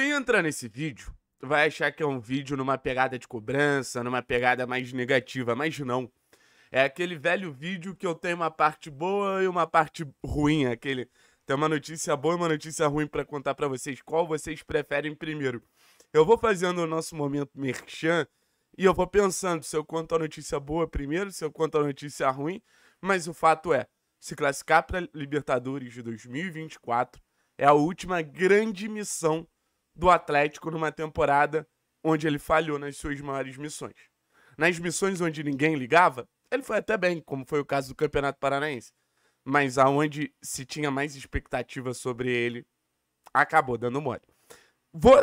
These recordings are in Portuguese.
Quem entrar nesse vídeo vai achar que é um vídeo numa pegada de cobrança, numa pegada mais negativa, mas não. É aquele velho vídeo que eu tenho uma parte boa e uma parte ruim, aquele tem uma notícia boa e uma notícia ruim para contar para vocês. Qual vocês preferem primeiro? Eu vou fazendo o nosso momento merchan e eu vou pensando se eu conto a notícia boa primeiro, se eu conto a notícia ruim, mas o fato é, se classificar para Libertadores de 2024 é a última grande missão do Atlético numa temporada onde ele falhou nas suas maiores missões. Nas missões onde ninguém ligava, ele foi até bem, como foi o caso do Campeonato Paranaense. Mas aonde se tinha mais expectativa sobre ele, acabou dando mole. Vou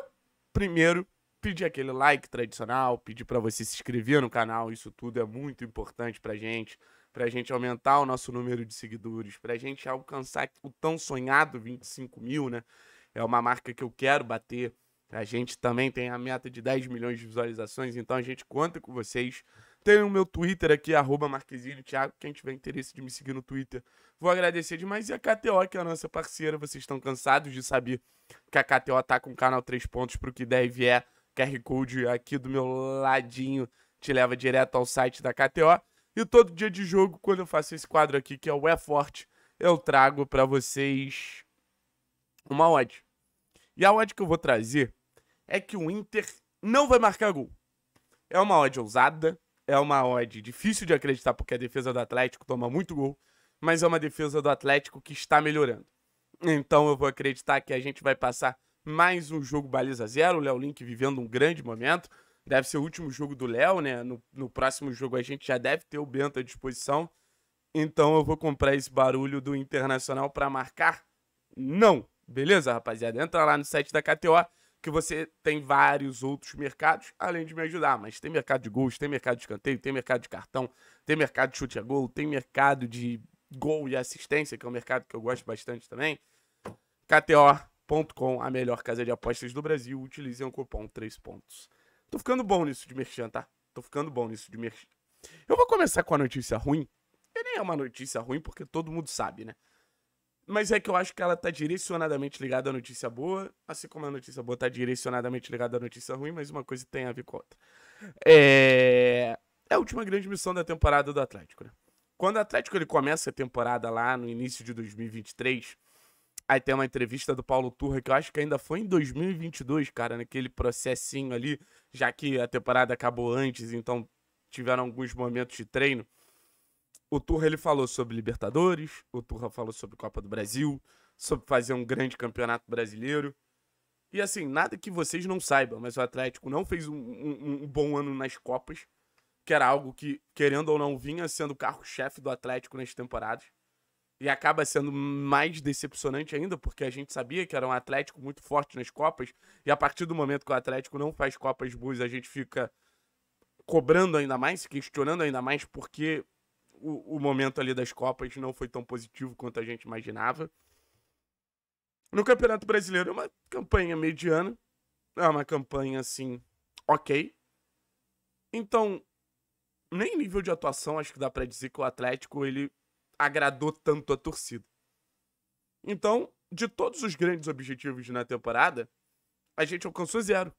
primeiro pedir aquele like tradicional, pedir para você se inscrever no canal, isso tudo é muito importante pra gente, pra gente aumentar o nosso número de seguidores, pra gente alcançar o tão sonhado 25 mil, né? é uma marca que eu quero bater. A gente também tem a meta de 10 milhões de visualizações, então a gente conta com vocês. Tem o meu Twitter aqui, arroba Marquezinho Thiago, quem tiver interesse de me seguir no Twitter, vou agradecer demais. E a KTO, que é a nossa parceira, vocês estão cansados de saber que a KTO tá com o canal 3 pontos pro que der é. e vier. QR Code aqui do meu ladinho te leva direto ao site da KTO. E todo dia de jogo, quando eu faço esse quadro aqui, que é o É Forte, eu trago para vocês uma odd. E a odd que eu vou trazer é que o Inter não vai marcar gol. É uma odd ousada, é uma odd difícil de acreditar porque a defesa do Atlético toma muito gol, mas é uma defesa do Atlético que está melhorando. Então eu vou acreditar que a gente vai passar mais um jogo baliza zero, o Léo Link vivendo um grande momento. Deve ser o último jogo do Léo, né? No, no próximo jogo a gente já deve ter o Bento à disposição. Então eu vou comprar esse barulho do Internacional para marcar? Não. Beleza, rapaziada? Entra lá no site da KTO que você tem vários outros mercados, além de me ajudar. Mas tem mercado de gols, tem mercado de escanteio, tem mercado de cartão, tem mercado de chute a gol, tem mercado de gol e assistência, que é um mercado que eu gosto bastante também. KTO.com, a melhor casa de apostas do Brasil. Utilizem o cupom 3 pontos. Tô ficando bom nisso de merchan, tá? Tô ficando bom nisso de merchan. Eu vou começar com a notícia ruim. E nem é uma notícia ruim, porque todo mundo sabe, né? Mas é que eu acho que ela tá direcionadamente ligada à notícia boa, assim como a notícia boa tá direcionadamente ligada à notícia ruim, mas uma coisa tem a ver com a outra. É... é a última grande missão da temporada do Atlético, né? Quando o Atlético ele começa a temporada lá no início de 2023, aí tem uma entrevista do Paulo Turra que eu acho que ainda foi em 2022, cara, naquele processinho ali, já que a temporada acabou antes, então tiveram alguns momentos de treino o Turra ele falou sobre Libertadores, o Turra falou sobre Copa do Brasil, sobre fazer um grande campeonato brasileiro. E assim, nada que vocês não saibam, mas o Atlético não fez um, um, um bom ano nas Copas, que era algo que, querendo ou não, vinha sendo o carro-chefe do Atlético nas temporadas. E acaba sendo mais decepcionante ainda, porque a gente sabia que era um Atlético muito forte nas Copas, e a partir do momento que o Atlético não faz Copas boas, a gente fica cobrando ainda mais, questionando ainda mais, porque o, o momento ali das Copas não foi tão positivo quanto a gente imaginava. No Campeonato Brasileiro é uma campanha mediana. É uma campanha, assim, ok. Então, nem nível de atuação, acho que dá para dizer que o Atlético ele agradou tanto a torcida. Então, de todos os grandes objetivos na temporada, a gente alcançou zero.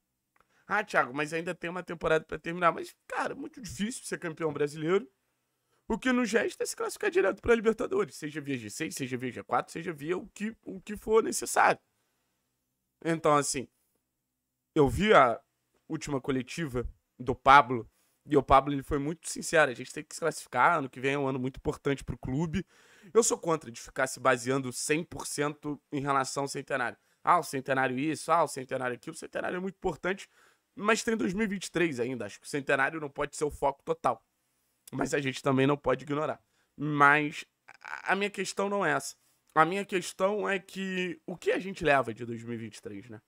Ah, Thiago, mas ainda tem uma temporada para terminar. Mas, cara, muito difícil ser campeão brasileiro. O que nos resta é se classificar direto para a Libertadores, seja via G6, seja via G4, seja via o que, o que for necessário. Então, assim, eu vi a última coletiva do Pablo, e o Pablo ele foi muito sincero, a gente tem que se classificar, ano que vem é um ano muito importante para o clube. Eu sou contra de ficar se baseando 100% em relação ao centenário. Ah, o centenário isso, ah, o centenário aquilo, o centenário é muito importante, mas tem 2023 ainda, acho que o centenário não pode ser o foco total. Mas a gente também não pode ignorar. Mas a minha questão não é essa. A minha questão é que o que a gente leva de 2023, né?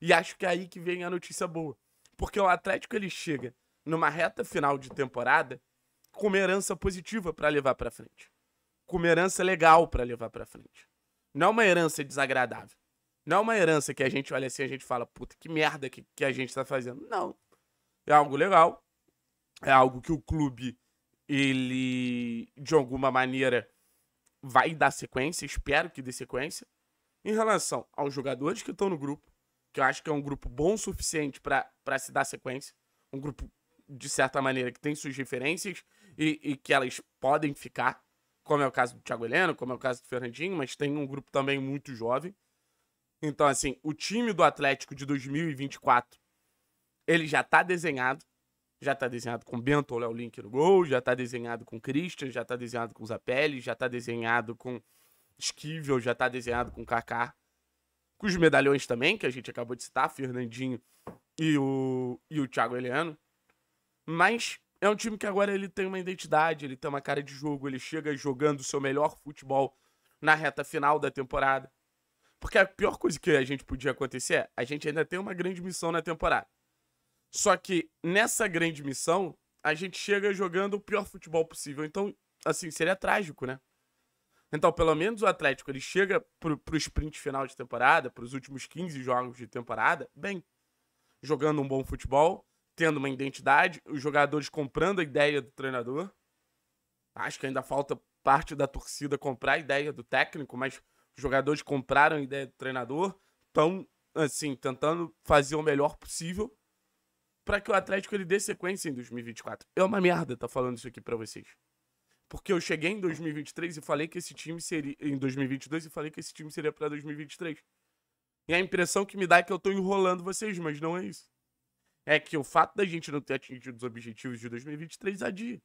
E acho que é aí que vem a notícia boa. Porque o Atlético ele chega numa reta final de temporada com uma herança positiva para levar para frente. Com uma herança legal para levar para frente. Não é uma herança desagradável. Não é uma herança que a gente olha assim e a gente fala, puta, que merda que, que a gente tá fazendo. Não. É algo legal. É algo que o clube ele, de alguma maneira, vai dar sequência, espero que dê sequência, em relação aos jogadores que estão no grupo, que eu acho que é um grupo bom o suficiente para se dar sequência, um grupo, de certa maneira, que tem suas referências e, e que elas podem ficar, como é o caso do Thiago Heleno, como é o caso do Fernandinho, mas tem um grupo também muito jovem. Então, assim, o time do Atlético de 2024, ele já está desenhado já está desenhado com Bento Léo Link no gol, já está desenhado com Christian, já está desenhado com Zapelli, já está desenhado com Esquivel, já está desenhado com Kaká. Com os medalhões também, que a gente acabou de citar, Fernandinho e o, e o Thiago Heleno. Mas é um time que agora ele tem uma identidade, ele tem uma cara de jogo, ele chega jogando o seu melhor futebol na reta final da temporada. Porque a pior coisa que a gente podia acontecer é, a gente ainda tem uma grande missão na temporada. Só que nessa grande missão, a gente chega jogando o pior futebol possível. Então, assim, seria trágico, né? Então, pelo menos o Atlético, ele chega pro, pro sprint final de temporada, pros últimos 15 jogos de temporada, bem, jogando um bom futebol, tendo uma identidade, os jogadores comprando a ideia do treinador. Acho que ainda falta parte da torcida comprar a ideia do técnico, mas os jogadores compraram a ideia do treinador, estão, assim, tentando fazer o melhor possível para que o Atlético ele dê sequência em 2024. É uma merda estar tá falando isso aqui para vocês. Porque eu cheguei em 2023 e falei que esse time seria em 2022 e falei que esse time seria para 2023. E a impressão que me dá é que eu tô enrolando vocês, mas não é isso. É que o fato da gente não ter atingido os objetivos de 2023 adia.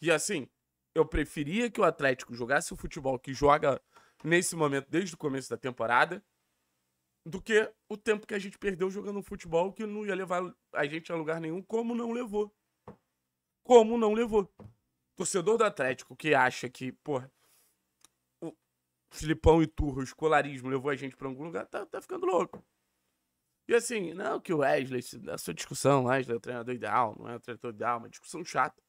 E assim, eu preferia que o Atlético jogasse o futebol que joga nesse momento desde o começo da temporada do que o tempo que a gente perdeu jogando futebol que não ia levar a gente a lugar nenhum, como não levou. Como não levou. Torcedor do Atlético que acha que, porra, o Filipão e Turro, o escolarismo levou a gente para algum lugar, tá, tá ficando louco. E assim, não que o Wesley, essa discussão, Wesley é o treinador ideal, não é o treinador ideal, é uma discussão chata.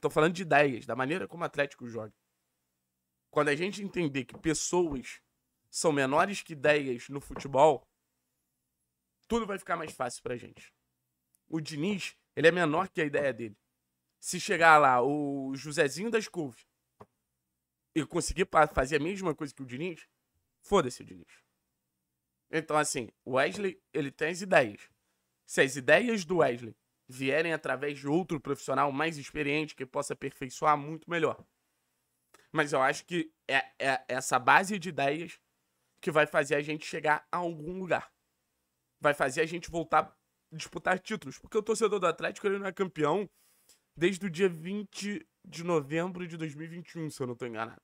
Tô falando de ideias, da maneira como o Atlético joga. Quando a gente entender que pessoas são menores que ideias no futebol, tudo vai ficar mais fácil pra gente. O Diniz, ele é menor que a ideia dele. Se chegar lá o Josézinho das Curvas e conseguir fazer a mesma coisa que o Diniz, foda-se o Diniz. Então, assim, o Wesley, ele tem as ideias. Se as ideias do Wesley vierem através de outro profissional mais experiente que possa aperfeiçoar muito melhor. Mas eu acho que é, é, essa base de ideias que vai fazer a gente chegar a algum lugar. Vai fazer a gente voltar a disputar títulos. Porque o torcedor do Atlético ele não é campeão desde o dia 20 de novembro de 2021, se eu não estou enganado.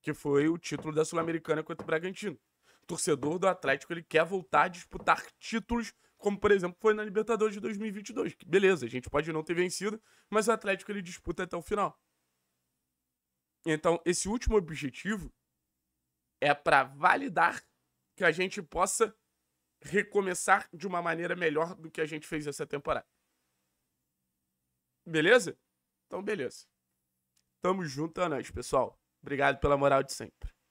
Que foi o título da Sul-Americana contra o Bragantino. O torcedor do Atlético ele quer voltar a disputar títulos, como por exemplo foi na Libertadores de 2022. Que beleza, a gente pode não ter vencido, mas o Atlético ele disputa até o final. Então, esse último objetivo é para validar que a gente possa recomeçar de uma maneira melhor do que a gente fez essa temporada. Beleza? Então, beleza. Tamo junto a é pessoal. Obrigado pela moral de sempre.